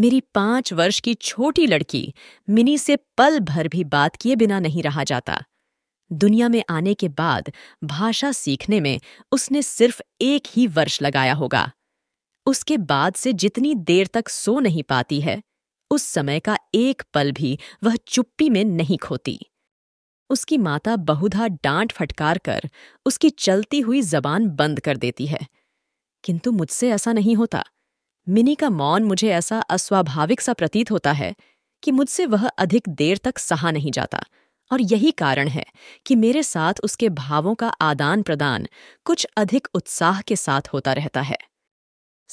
मेरी पांच वर्ष की छोटी लड़की मिनी से पल भर भी बात किए बिना नहीं रहा जाता दुनिया में आने के बाद भाषा सीखने में उसने सिर्फ एक ही वर्ष लगाया होगा उसके बाद से जितनी देर तक सो नहीं पाती है उस समय का एक पल भी वह चुप्पी में नहीं खोती उसकी माता बहुधा डांट फटकार कर उसकी चलती हुई जबान बंद कर देती है किंतु मुझसे ऐसा नहीं होता मिनी का मौन मुझे ऐसा अस्वाभाविक सा प्रतीत होता है कि मुझसे वह अधिक देर तक सहा नहीं जाता और यही कारण है कि मेरे साथ उसके भावों का आदान प्रदान कुछ अधिक उत्साह के साथ होता रहता है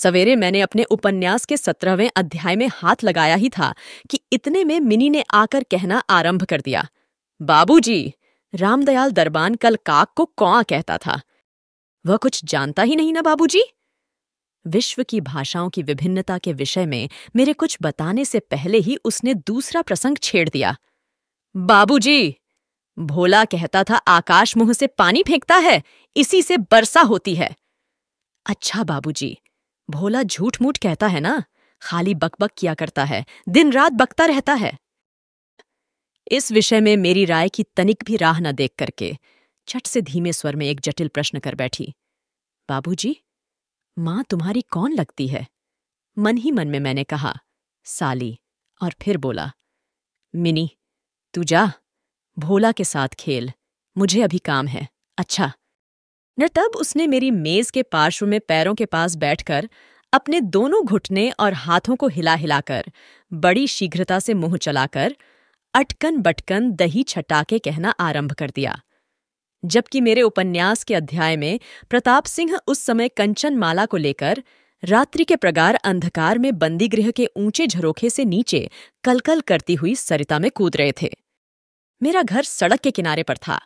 सवेरे मैंने अपने उपन्यास के सत्रहवें अध्याय में हाथ लगाया ही था कि इतने में मिनी ने आकर कहना आरंभ कर दिया बाबूजी, रामदयाल दरबान कल काक को कौआ कहता था वह कुछ जानता ही नहीं ना बाबूजी? विश्व की भाषाओं की विभिन्नता के विषय में मेरे कुछ बताने से पहले ही उसने दूसरा प्रसंग छेड़ दिया बाबूजी, भोला कहता था आकाश मुंह से पानी फेंकता है इसी से बरसा होती है अच्छा बाबूजी, भोला झूठ मूठ कहता है ना खाली बकबक किया करता है दिन रात बकता रहता है इस विषय में मेरी राय की तनिक भी राह न देख करके चट से धीमे स्वर में एक जटिल प्रश्न कर बैठी बाबूजी माँ तुम्हारी कौन लगती है मन ही मन में मैंने कहा साली और फिर बोला मिनी तू जा भोला के साथ खेल मुझे अभी काम है अच्छा न तब उसने मेरी मेज के पार्श्व में पैरों के पास बैठकर अपने दोनों घुटने और हाथों को हिला हिलाकर बड़ी शीघ्रता से मुंह चलाकर अटकन बटकन दही छटाके कहना आरंभ कर दिया जबकि मेरे उपन्यास के अध्याय में प्रताप सिंह उस समय कंचन माला को लेकर रात्रि के प्रगार अंधकार में बंदी गृह के ऊंचे झरोखे से नीचे कलकल करती हुई सरिता में कूद रहे थे मेरा घर सड़क के किनारे पर था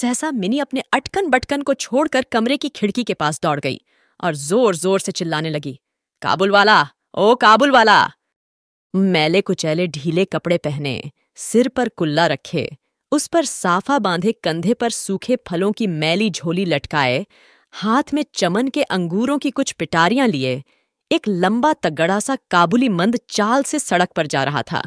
सहसा मिनी अपने अटकन बटकन को छोड़कर कमरे की खिड़की के पास दौड़ गई और जोर जोर से चिल्लाने लगी काबुल वाला ओ काबुल वाला मैले कुचैले ढीले कपड़े पहने सिर पर कुल्ला रखे उस पर साफा बांधे कंधे पर सूखे फलों की मैली झोली लटकाए हाथ में चमन के अंगूरों की कुछ पिटारियां लिए एक लंबा तगड़ा सा काबुली मंद चाल से सड़क पर जा रहा था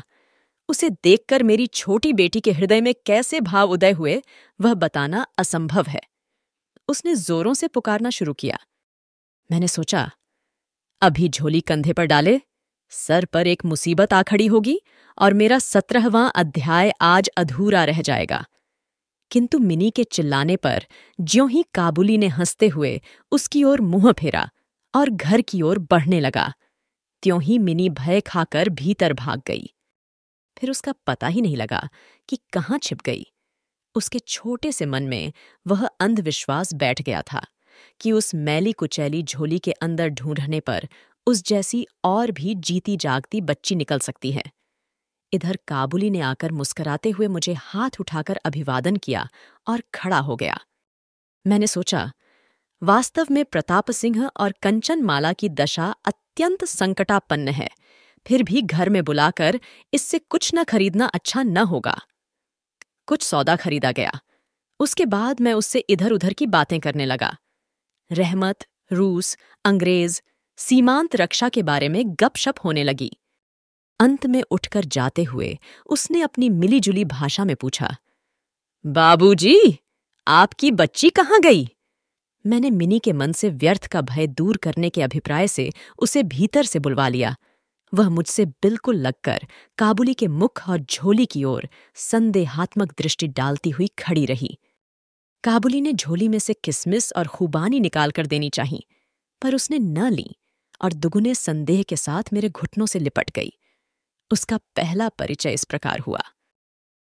उसे देखकर मेरी छोटी बेटी के हृदय में कैसे भाव उदय हुए वह बताना असंभव है उसने जोरों से पुकारना शुरू किया मैंने सोचा अभी झोली कंधे पर डाले सर पर एक मुसीबत आ खड़ी होगी और मेरा सत्रहवां अध्याय आज अधूरा रह जाएगा किंतु मिनी के चिल्लाने पर ज्यों ही काबुली ने हंसते हुए उसकी ओर मुंह फेरा और घर की ओर बढ़ने लगा त्यों ही मिनी भय खाकर भीतर भाग गई फिर उसका पता ही नहीं लगा कि कहाँ छिप गई उसके छोटे से मन में वह अंधविश्वास बैठ गया था कि उस मैली कुचैली झोली के अंदर ढूंढने पर उस जैसी और भी जीती जागती बच्ची निकल सकती है इधर काबुली ने आकर मुस्कराते हुए मुझे हाथ उठाकर अभिवादन किया और खड़ा हो गया मैंने सोचा वास्तव में प्रताप सिंह और कंचन माला की दशा अत्यंत संकटापन्न है फिर भी घर में बुलाकर इससे कुछ न खरीदना अच्छा न होगा कुछ सौदा खरीदा गया उसके बाद मैं उससे इधर उधर की बातें करने लगा रहमत रूस अंग्रेज सीमांत रक्षा के बारे में गपशप होने लगी अंत में उठकर जाते हुए उसने अपनी मिलीजुली भाषा में पूछा बाबूजी, आपकी बच्ची कहाँ गई मैंने मिनी के मन से व्यर्थ का भय दूर करने के अभिप्राय से उसे भीतर से बुलवा लिया वह मुझसे बिल्कुल लगकर काबुली के मुख और झोली की ओर संदेहात्मक दृष्टि डालती हुई खड़ी रही काबुली ने झोली में से किसमिस और खूबानी निकाल कर देनी चाही पर उसने न ली और दुगुने संदेह के साथ मेरे घुटनों से लिपट गई उसका पहला परिचय इस प्रकार हुआ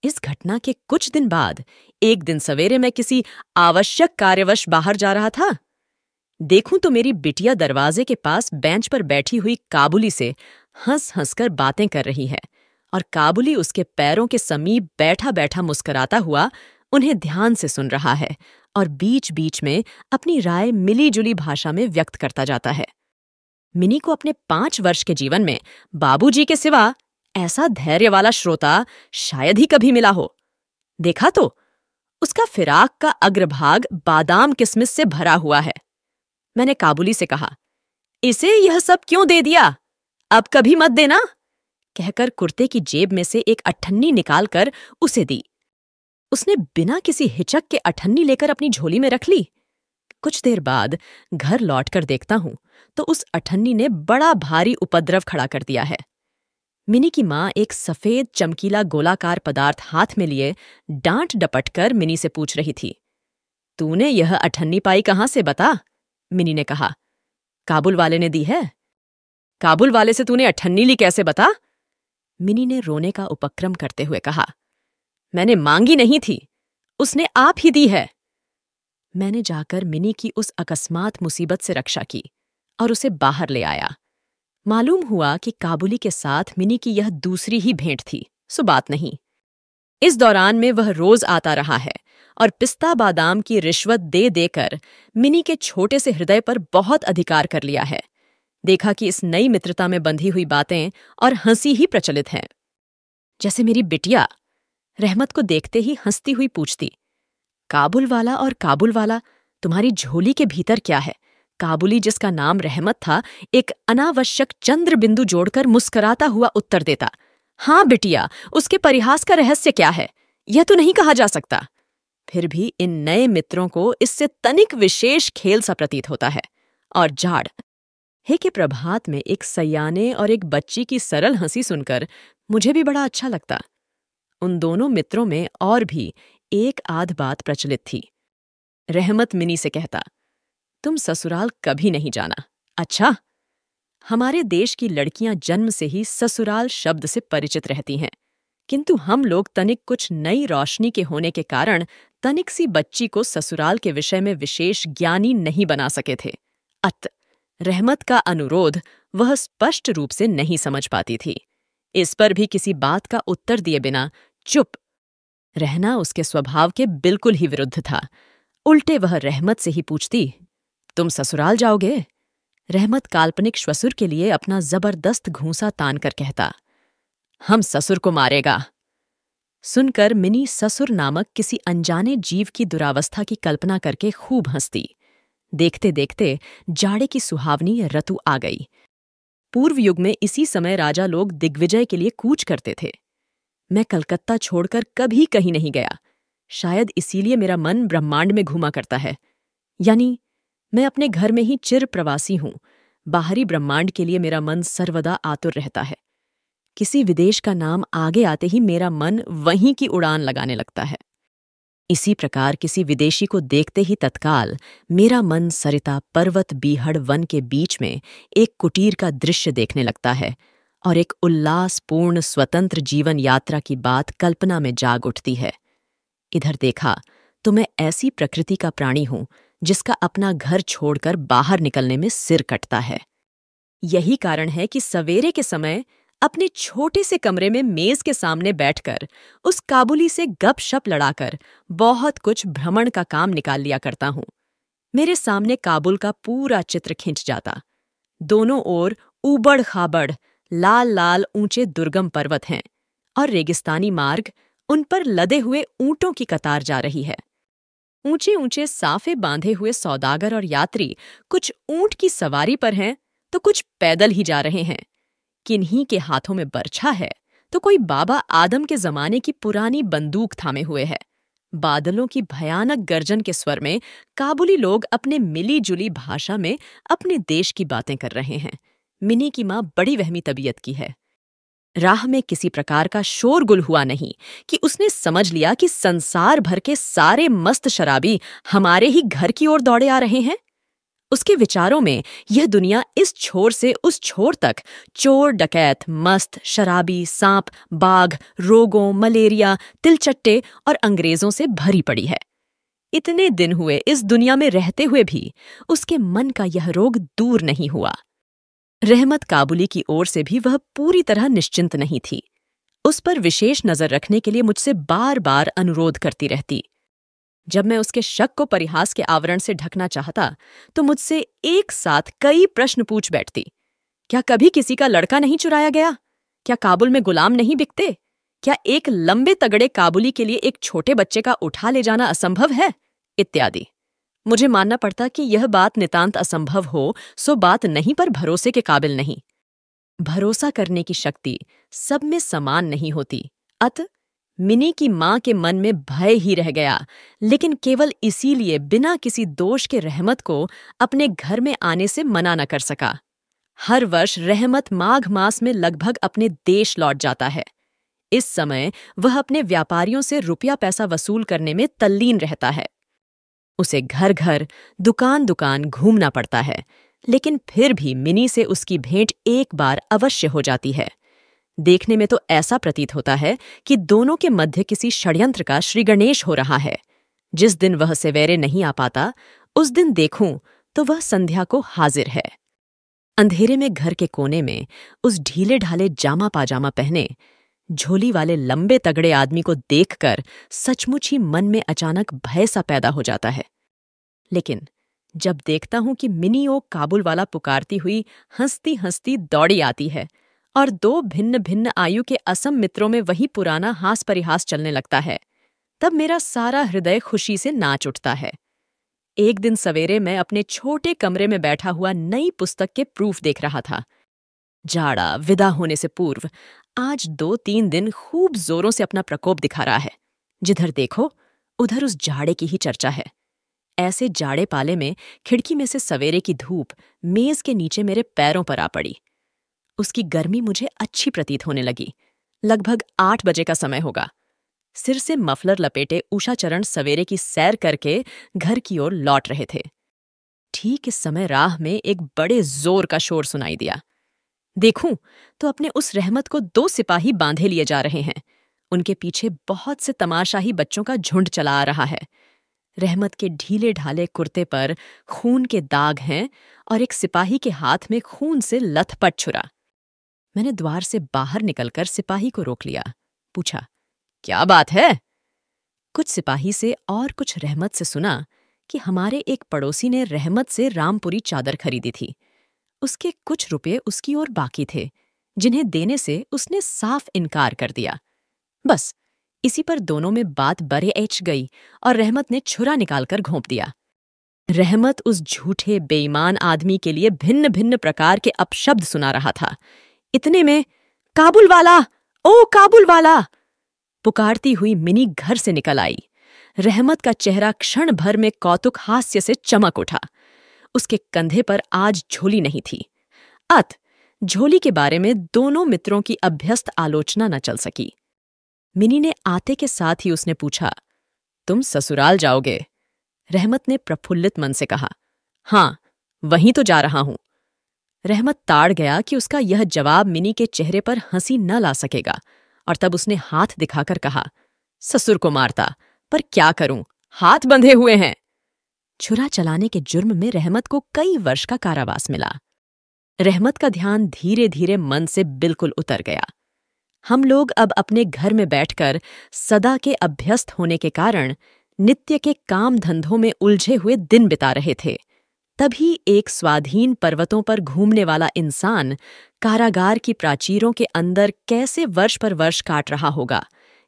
इस घटना के कुछ दिन बाद एक दिन सवेरे मैं किसी आवश्यक कार्यवश बाहर जा रहा था देखूं तो मेरी बिटिया दरवाजे के पास बेंच पर बैठी हुई काबुली से हंस हंसकर बातें कर रही है और काबुली उसके पैरों के समीप बैठा बैठा मुस्कराता हुआ उन्हें ध्यान से सुन रहा है और बीच बीच में अपनी राय जुली भाषा में व्यक्त करता जाता है मिनी को अपने पांच वर्ष के जीवन में बाबूजी के सिवा ऐसा धैर्य वाला श्रोता शायद ही कभी मिला हो देखा तो उसका फिराक का अग्रभाग बादाम किसमिस से भरा हुआ है मैंने काबुली से कहा इसे यह सब क्यों दे दिया अब कभी मत देना कहकर कुर्ते की जेब में से एक अठन्नी निकालकर उसे दी उसने बिना किसी हिचक के अठन्नी लेकर अपनी झोली में रख ली कुछ देर बाद घर लौट कर देखता हूं तो उस अठन्नी ने बड़ा भारी उपद्रव खड़ा कर दिया है मिनी की माँ एक सफेद चमकीला गोलाकार पदार्थ हाथ में लिए डांट डपट कर मिनी से पूछ रही थी तूने यह अठन्नी पाई कहाँ से बता मिनी ने कहा काबुल वाले ने दी है काबुल वाले से तूने अठन्नी ली कैसे बता मिनी ने रोने का उपक्रम करते हुए कहा मैंने मांगी नहीं थी उसने आप ही दी है मैंने जाकर मिनी की उस अकस्मात मुसीबत से रक्षा की और उसे बाहर ले आया मालूम हुआ कि काबुली के साथ मिनी की यह दूसरी ही भेंट थी सो बात नहीं इस दौरान में वह रोज आता रहा है और पिस्ता बादाम की रिश्वत दे देकर मिनी के छोटे से हृदय पर बहुत अधिकार कर लिया है देखा कि इस नई मित्रता में बंधी हुई बातें और हंसी ही प्रचलित हैं जैसे मेरी बिटिया रहमत को देखते ही हंसती हुई पूछती काबुल वाला और काबुल वाला तुम्हारी झोली के भीतर क्या है काबुली जिसका नाम रहमत था एक अनावश्यक चंद्र बिंदु जोड़कर मुस्कराता हुआ उत्तर देता हाँ बिटिया उसके परिहास का रहस्य क्या है यह तो नहीं कहा जा सकता फिर भी इन नए मित्रों को इससे तनिक विशेष खेल सा प्रतीत होता है और जाड़ हे के प्रभात में एक सयाने और एक बच्ची की सरल हंसी सुनकर मुझे भी बड़ा अच्छा लगता उन दोनों मित्रों में और भी एक आध बात प्रचलित थी रहमत मिनी से कहता तुम ससुराल कभी नहीं जाना अच्छा हमारे देश की लड़कियां जन्म से ही ससुराल शब्द से परिचित रहती हैं किंतु हम लोग तनिक कुछ नई रोशनी के होने के कारण तनिक सी बच्ची को ससुराल के विषय में विशेष ज्ञानी नहीं बना सके थे अत रहमत का अनुरोध वह स्पष्ट रूप से नहीं समझ पाती थी इस पर भी किसी बात का उत्तर दिए बिना चुप रहना उसके स्वभाव के बिल्कुल ही विरुद्ध था उल्टे वह रहमत से ही पूछती तुम ससुराल जाओगे रहमत काल्पनिक श्वसुर के लिए अपना जबरदस्त घूंसा तान कर कहता हम ससुर को मारेगा सुनकर मिनी ससुर नामक किसी अनजाने जीव की दुरावस्था की कल्पना करके खूब हंसती देखते देखते जाड़े की सुहावनी रतु आ गई पूर्व युग में इसी समय राजा लोग दिग्विजय के लिए कूच करते थे मैं कलकत्ता छोड़कर कभी कहीं नहीं गया शायद इसीलिए मेरा मन ब्रह्मांड में घूमा करता है यानी मैं अपने घर में ही चिर प्रवासी हूं बाहरी ब्रह्मांड के लिए मेरा मन सर्वदा आतुर रहता है किसी विदेश का नाम आगे आते ही मेरा मन वहीं की उड़ान लगाने लगता है इसी प्रकार किसी विदेशी को देखते ही तत्काल मेरा मन सरिता पर्वत बीहड़ वन के बीच में एक कुटीर का दृश्य देखने लगता है और एक उल्लासपूर्ण स्वतंत्र जीवन यात्रा की बात कल्पना में जाग उठती है इधर देखा तो मैं ऐसी प्रकृति का प्राणी हूं जिसका अपना घर छोड़कर बाहर निकलने में सिर कटता है यही कारण है कि सवेरे के समय अपने छोटे से कमरे में मेज के सामने बैठकर उस काबुली से गपशप लड़ाकर बहुत कुछ भ्रमण का काम निकाल लिया करता हूं मेरे सामने काबुल का पूरा चित्र खिंच जाता दोनों ओर उबड़ खाबड़ लाल लाल ऊंचे दुर्गम पर्वत हैं और रेगिस्तानी मार्ग उन पर लदे हुए ऊंटों की कतार जा रही है ऊंचे ऊंचे साफे बांधे हुए सौदागर और यात्री कुछ ऊंट की सवारी पर हैं तो कुछ पैदल ही जा रहे हैं किन्हीं के हाथों में बर्छा है तो कोई बाबा आदम के जमाने की पुरानी बंदूक थामे हुए है बादलों की भयानक गर्जन के स्वर में काबुली लोग अपने मिली जुली भाषा में अपने देश की बातें कर रहे हैं मिनी की माँ बड़ी वहमी तबीयत की है राह में किसी प्रकार का शोरगुल हुआ नहीं कि उसने समझ लिया कि संसार भर के सारे मस्त शराबी हमारे ही घर की ओर दौड़े आ रहे हैं उसके विचारों में यह दुनिया इस छोर से उस छोर तक चोर डकैत मस्त शराबी सांप बाघ रोगों मलेरिया तिलचट्टे और अंग्रेजों से भरी पड़ी है इतने दिन हुए इस दुनिया में रहते हुए भी उसके मन का यह रोग दूर नहीं हुआ रहमत काबुली की ओर से भी वह पूरी तरह निश्चिंत नहीं थी उस पर विशेष नजर रखने के लिए मुझसे बार बार अनुरोध करती रहती जब मैं उसके शक को परिहास के आवरण से ढकना चाहता तो मुझसे एक साथ कई प्रश्न पूछ बैठती क्या कभी किसी का लड़का नहीं चुराया गया क्या काबुल में गुलाम नहीं बिकते क्या एक लंबे तगड़े काबुली के लिए एक छोटे बच्चे का उठा ले जाना असंभव है इत्यादि मुझे मानना पड़ता कि यह बात नितांत असंभव हो सो बात नहीं पर भरोसे के काबिल नहीं भरोसा करने की शक्ति सब में समान नहीं होती अत मिनी की माँ के मन में भय ही रह गया लेकिन केवल इसीलिए बिना किसी दोष के रहमत को अपने घर में आने से मना न कर सका हर वर्ष रहमत माघ मास में लगभग अपने देश लौट जाता है इस समय वह अपने व्यापारियों से रुपया पैसा वसूल करने में तल्लीन रहता है उसे घर घर दुकान दुकान घूमना पड़ता है लेकिन फिर भी मिनी से उसकी भेंट एक बार अवश्य हो जाती है देखने में तो ऐसा प्रतीत होता है कि दोनों के मध्य किसी षड्यंत्र का श्री गणेश हो रहा है जिस दिन वह सवेरे नहीं आ पाता उस दिन देखूं तो वह संध्या को हाजिर है अंधेरे में घर के कोने में उस ढीले ढाले जामा पाजामा पहने झोली वाले लंबे तगड़े आदमी को देखकर सचमुच ही मन में अचानक भय सा पैदा हो जाता है लेकिन जब देखता हूं कि मिनी ओ काबुल वाला पुकारती हुई हंसती हंसती दौड़ी आती है और दो भिन्न भिन्न आयु के असम मित्रों में वही पुराना हास परिहास चलने लगता है तब मेरा सारा हृदय खुशी से नाच उठता है एक दिन सवेरे मैं अपने छोटे कमरे में बैठा हुआ नई पुस्तक के प्रूफ देख रहा था जाड़ा विदा होने से पूर्व आज दो तीन दिन खूब जोरों से अपना प्रकोप दिखा रहा है जिधर देखो उधर उस जाड़े की ही चर्चा है ऐसे जाड़े पाले में खिड़की में से सवेरे की धूप मेज के नीचे मेरे पैरों पर आ पड़ी उसकी गर्मी मुझे अच्छी प्रतीत होने लगी लगभग आठ बजे का समय होगा सिर से मफलर लपेटे उषा चरण सवेरे की सैर करके घर की ओर लौट रहे थे ठीक इस समय राह में एक बड़े जोर का शोर सुनाई दिया देखूं तो अपने उस रहमत को दो सिपाही बांधे लिए जा रहे हैं उनके पीछे बहुत से तमाशाही बच्चों का झुंड चला आ रहा है रहमत के ढीले ढाले कुर्ते पर खून के दाग हैं और एक सिपाही के हाथ में खून से लथपट छुरा मैंने द्वार से बाहर निकलकर सिपाही को रोक लिया पूछा क्या बात है कुछ सिपाही से और कुछ रहमत से सुना कि हमारे एक पड़ोसी ने रहमत से रामपुरी चादर खरीदी थी उसके कुछ रुपए उसकी ओर बाकी थे जिन्हें देने से उसने साफ इनकार कर दिया बस इसी पर दोनों में बात बरे एच गई और रहमत ने छुरा निकालकर घोंप दिया रहमत उस झूठे बेईमान आदमी के लिए भिन्न भिन्न प्रकार के अपशब्द सुना रहा था इतने में काबुल वाला ओ काबुल वाला पुकारती हुई मिनी घर से निकल आई रहमत का चेहरा क्षण भर में कौतुक हास्य से चमक उठा उसके कंधे पर आज झोली नहीं थी अत झोली के बारे में दोनों मित्रों की अभ्यस्त आलोचना न चल सकी मिनी ने आते के साथ ही उसने पूछा तुम ससुराल जाओगे रहमत ने प्रफुल्लित मन से कहा हां वहीं तो जा रहा हूं रहमत ताड़ गया कि उसका यह जवाब मिनी के चेहरे पर हंसी न ला सकेगा और तब उसने हाथ दिखाकर कहा ससुर को मारता पर क्या करूं हाथ बंधे हुए हैं छुरा चलाने के जुर्म में रहमत को कई वर्ष का कारावास मिला रहमत का ध्यान धीरे धीरे मन से बिल्कुल उतर गया हम लोग अब अपने घर में बैठकर सदा के अभ्यस्त होने के कारण नित्य के काम धंधों में उलझे हुए दिन बिता रहे थे तभी एक स्वाधीन पर्वतों पर घूमने वाला इंसान कारागार की प्राचीरों के अंदर कैसे वर्ष पर वर्ष काट रहा होगा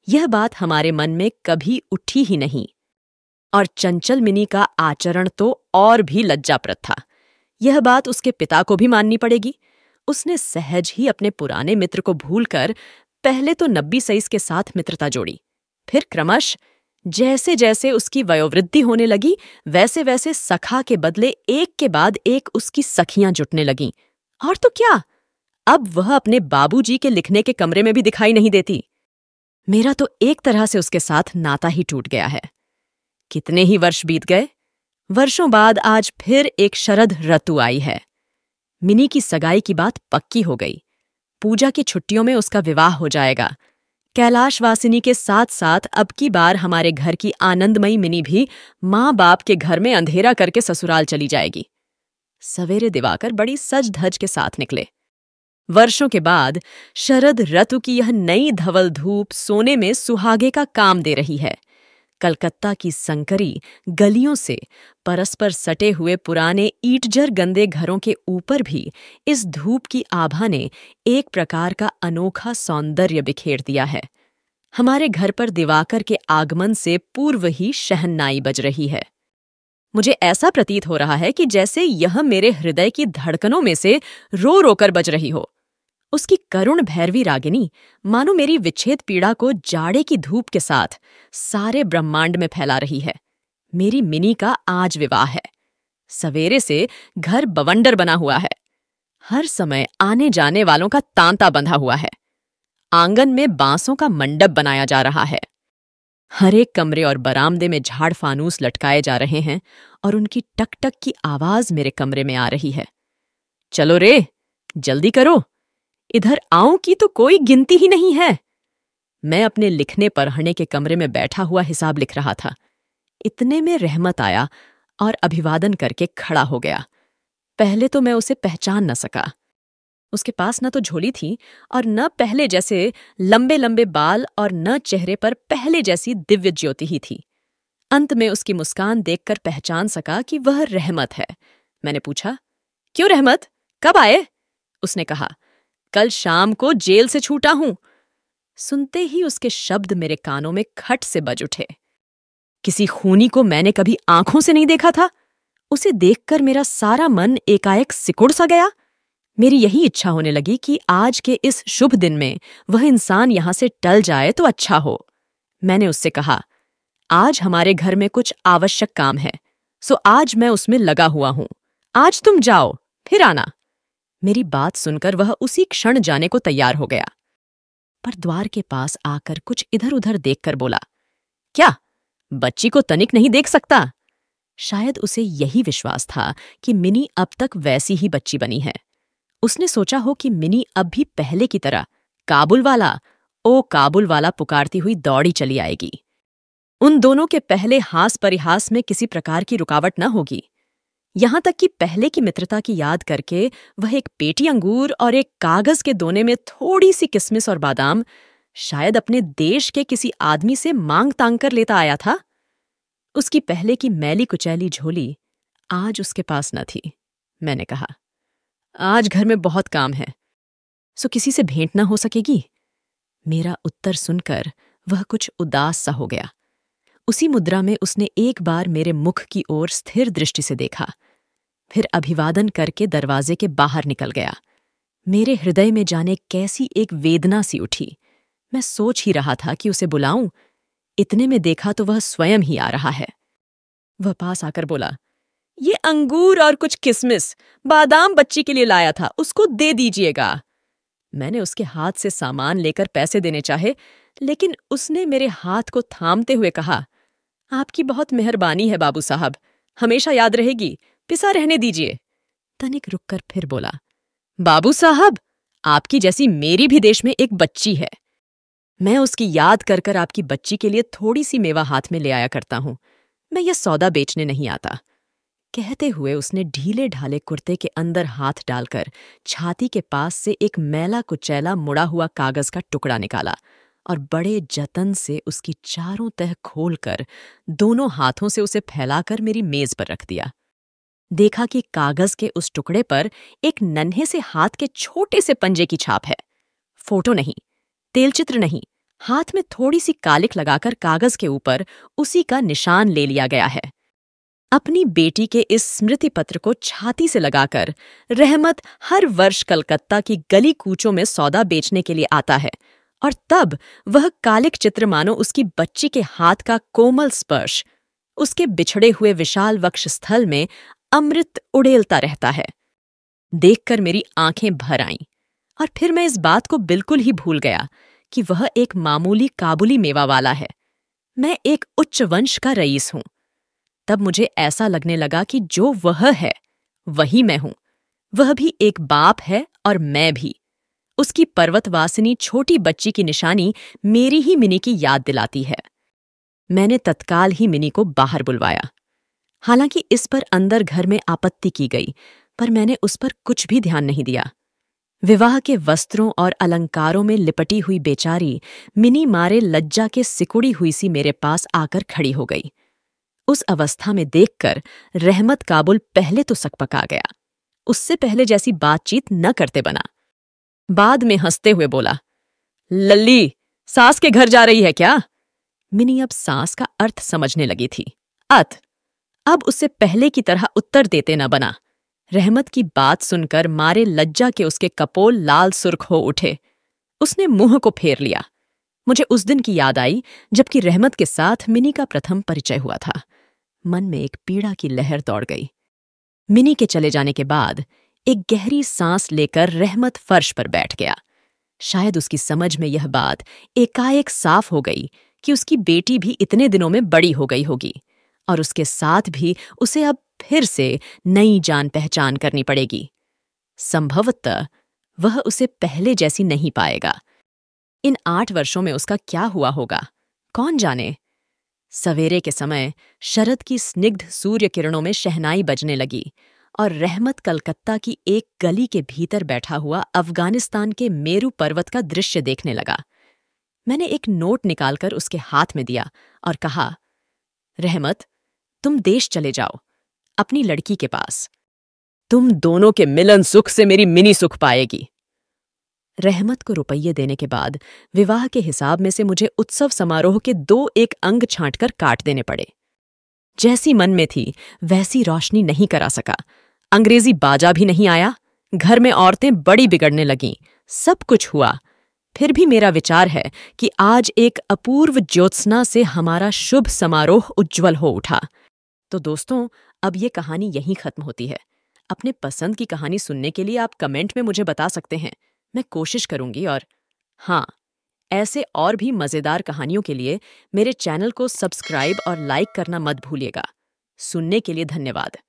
यह बात हमारे मन में कभी उठी ही नहीं और चंचल मिनी का आचरण तो और भी लज्जाप्रद था यह बात उसके पिता को भी माननी पड़ेगी उसने सहज ही अपने पुराने मित्र को भूलकर पहले तो नब्बी सईस के साथ मित्रता जोड़ी फिर क्रमश जैसे जैसे उसकी वयोवृद्धि होने लगी वैसे वैसे सखा के बदले एक के बाद एक उसकी सखियां जुटने लगीं और तो क्या अब वह अपने बाबूजी के लिखने के कमरे में भी दिखाई नहीं देती मेरा तो एक तरह से उसके साथ नाता ही टूट गया है कितने ही वर्ष बीत गए वर्षों बाद आज फिर एक शरद ऋतु आई है मिनी की सगाई की बात पक्की हो गई पूजा की छुट्टियों में उसका विवाह हो जाएगा कैलाश वासिनी के साथ साथ अब की बार हमारे घर की आनंदमयी मिनी भी माँ बाप के घर में अंधेरा करके ससुराल चली जाएगी सवेरे दिवाकर बड़ी सज धज के साथ निकले वर्षों के बाद शरद ऋतु की यह नई धवल धूप सोने में सुहागे का काम दे रही है कलकत्ता की संकरी गलियों से परस्पर सटे हुए पुराने ईटजर गंदे घरों के ऊपर भी इस धूप की आभा ने एक प्रकार का अनोखा सौंदर्य बिखेर दिया है हमारे घर पर दिवाकर के आगमन से पूर्व ही शहनाई बज रही है मुझे ऐसा प्रतीत हो रहा है कि जैसे यह मेरे हृदय की धड़कनों में से रो रोकर बज रही हो उसकी करुण भैरवी रागिनी मानो मेरी विच्छेद पीड़ा को जाड़े की धूप के साथ सारे ब्रह्मांड में फैला रही है मेरी मिनी का आज विवाह है सवेरे से घर बवंडर बना हुआ है हर समय आने जाने वालों का तांता बंधा हुआ है आंगन में बांसों का मंडप बनाया जा रहा है हर एक कमरे और बरामदे में झाड़ फानूस लटकाए जा रहे हैं और उनकी टक टक की आवाज मेरे कमरे में आ रही है चलो रे जल्दी करो इधर आऊं की तो कोई गिनती ही नहीं है मैं अपने लिखने पर हने के कमरे में बैठा हुआ हिसाब लिख रहा था इतने में रहमत आया और अभिवादन करके खड़ा हो गया पहले तो मैं उसे पहचान न सका उसके पास न तो झोली थी और न पहले जैसे लंबे लंबे बाल और न चेहरे पर पहले जैसी दिव्य ज्योति ही थी अंत में उसकी मुस्कान देखकर पहचान सका कि वह रहमत है मैंने पूछा क्यों रहमत कब आए उसने कहा कल शाम को जेल से छूटा हूं सुनते ही उसके शब्द मेरे कानों में खट से बज उठे किसी खूनी को मैंने कभी आंखों से नहीं देखा था उसे देखकर मेरा सारा मन एकाएक सिकुड़ सा गया मेरी यही इच्छा होने लगी कि आज के इस शुभ दिन में वह इंसान यहां से टल जाए तो अच्छा हो मैंने उससे कहा आज हमारे घर में कुछ आवश्यक काम है सो आज मैं उसमें लगा हुआ हूं आज तुम जाओ फिर आना मेरी बात सुनकर वह उसी क्षण जाने को तैयार हो गया पर द्वार के पास आकर कुछ इधर उधर देखकर बोला क्या बच्ची को तनिक नहीं देख सकता शायद उसे यही विश्वास था कि मिनी अब तक वैसी ही बच्ची बनी है उसने सोचा हो कि मिनी अब भी पहले की तरह काबुल वाला ओ काबुल वाला पुकारती हुई दौड़ी चली आएगी उन दोनों के पहले हास परिहास में किसी प्रकार की रुकावट न होगी यहाँ तक कि पहले की मित्रता की याद करके वह एक पेटी अंगूर और एक कागज के दोने में थोड़ी सी किसमिस और बादाम शायद अपने देश के किसी आदमी से मांग तांग कर लेता आया था उसकी पहले की मैली कुचैली झोली आज उसके पास न थी मैंने कहा आज घर में बहुत काम है सो किसी से भेंट ना हो सकेगी मेरा उत्तर सुनकर वह कुछ उदास सा हो गया उसी मुद्रा में उसने एक बार मेरे मुख की ओर स्थिर दृष्टि से देखा फिर अभिवादन करके दरवाजे के बाहर निकल गया मेरे हृदय में जाने कैसी एक वेदना सी उठी मैं सोच ही रहा था कि उसे बुलाऊं इतने में देखा तो वह स्वयं ही आ रहा है वह पास आकर बोला ये अंगूर और कुछ किसमिस बादाम बच्ची के लिए लाया था उसको दे दीजिएगा मैंने उसके हाथ से सामान लेकर पैसे देने चाहे लेकिन उसने मेरे हाथ को थामते हुए कहा आपकी बहुत मेहरबानी है बाबू साहब हमेशा याद रहेगी पिसा रहने दीजिए तनिक रुककर फिर बोला बाबू साहब आपकी जैसी मेरी भी देश में एक बच्ची है मैं उसकी याद कर कर आपकी बच्ची के लिए थोड़ी सी मेवा हाथ में ले आया करता हूं मैं यह सौदा बेचने नहीं आता कहते हुए उसने ढीले ढाले कुर्ते के अंदर हाथ डालकर छाती के पास से एक मैला कुचैला मुड़ा हुआ कागज का टुकड़ा निकाला और बड़े जतन से उसकी चारों तह खोलकर दोनों हाथों से उसे फैलाकर मेरी मेज पर रख दिया देखा कि कागज के उस टुकड़े पर एक नन्हे से हाथ के छोटे से पंजे की छाप है फोटो नहीं तेलचित्र नहीं हाथ में थोड़ी सी कालिक लगाकर कागज के ऊपर उसी का निशान ले लिया गया है अपनी बेटी के इस स्मृति पत्र को छाती से लगाकर रहमत हर वर्ष कलकत्ता की गली कूचों में सौदा बेचने के लिए आता है और तब वह कालिक चित्र मानो उसकी बच्ची के हाथ का कोमल स्पर्श उसके बिछड़े हुए विशाल वक्ष स्थल में अमृत उड़ेलता रहता है देखकर मेरी आंखें भर आईं और फिर मैं इस बात को बिल्कुल ही भूल गया कि वह एक मामूली काबुली मेवा वाला है मैं एक उच्च वंश का रईस हूं तब मुझे ऐसा लगने लगा कि जो वह है वही मैं हूं वह भी एक बाप है और मैं भी उसकी पर्वतवासिनी छोटी बच्ची की निशानी मेरी ही मिनी की याद दिलाती है मैंने तत्काल ही मिनी को बाहर बुलवाया हालांकि इस पर अंदर घर में आपत्ति की गई पर मैंने उस पर कुछ भी ध्यान नहीं दिया विवाह के वस्त्रों और अलंकारों में लिपटी हुई बेचारी मिनी मारे लज्जा के सिकुड़ी हुई सी मेरे पास आकर खड़ी हो गई उस अवस्था में देखकर रहमत काबुल पहले तो सकपका गया उससे पहले जैसी बातचीत न करते बना बाद में हंसते हुए बोला लल्ली सास के घर जा रही है क्या मिनी अब सास का अर्थ समझने लगी थी अत अब उससे पहले की तरह उत्तर देते न बना रहमत की बात सुनकर मारे लज्जा के उसके कपोल लाल सुर्ख हो उठे उसने मुंह को फेर लिया मुझे उस दिन की याद आई जबकि रहमत के साथ मिनी का प्रथम परिचय हुआ था मन में एक पीड़ा की लहर दौड़ गई मिनी के चले जाने के बाद एक गहरी सांस लेकर रहमत फर्श पर बैठ गया शायद उसकी समझ में यह बात एकाएक साफ हो गई कि उसकी बेटी भी इतने दिनों में बड़ी हो गई होगी और उसके साथ भी उसे अब फिर से नई जान पहचान करनी पड़ेगी संभवतः वह उसे पहले जैसी नहीं पाएगा इन आठ वर्षों में उसका क्या हुआ होगा कौन जाने सवेरे के समय शरद की स्निग्ध सूर्य किरणों में शहनाई बजने लगी और रहमत कलकत्ता की एक गली के भीतर बैठा हुआ अफगानिस्तान के मेरू पर्वत का दृश्य देखने लगा मैंने एक नोट निकालकर उसके हाथ में दिया और कहा रहमत तुम देश चले जाओ अपनी लड़की के पास तुम दोनों के मिलन सुख से मेरी मिनी सुख पाएगी रहमत को रुपये देने के बाद विवाह के हिसाब में से मुझे उत्सव समारोह के दो एक अंग छांटकर काट देने पड़े जैसी मन में थी वैसी रोशनी नहीं करा सका अंग्रेजी बाजा भी नहीं आया घर में औरतें बड़ी बिगड़ने लगीं सब कुछ हुआ फिर भी मेरा विचार है कि आज एक अपूर्व ज्योत्सना से हमारा शुभ समारोह उज्जवल हो उठा तो दोस्तों अब ये कहानी यहीं खत्म होती है अपने पसंद की कहानी सुनने के लिए आप कमेंट में मुझे बता सकते हैं मैं कोशिश करूंगी और हाँ ऐसे और भी मज़ेदार कहानियों के लिए मेरे चैनल को सब्सक्राइब और लाइक करना मत भूलिएगा सुनने के लिए धन्यवाद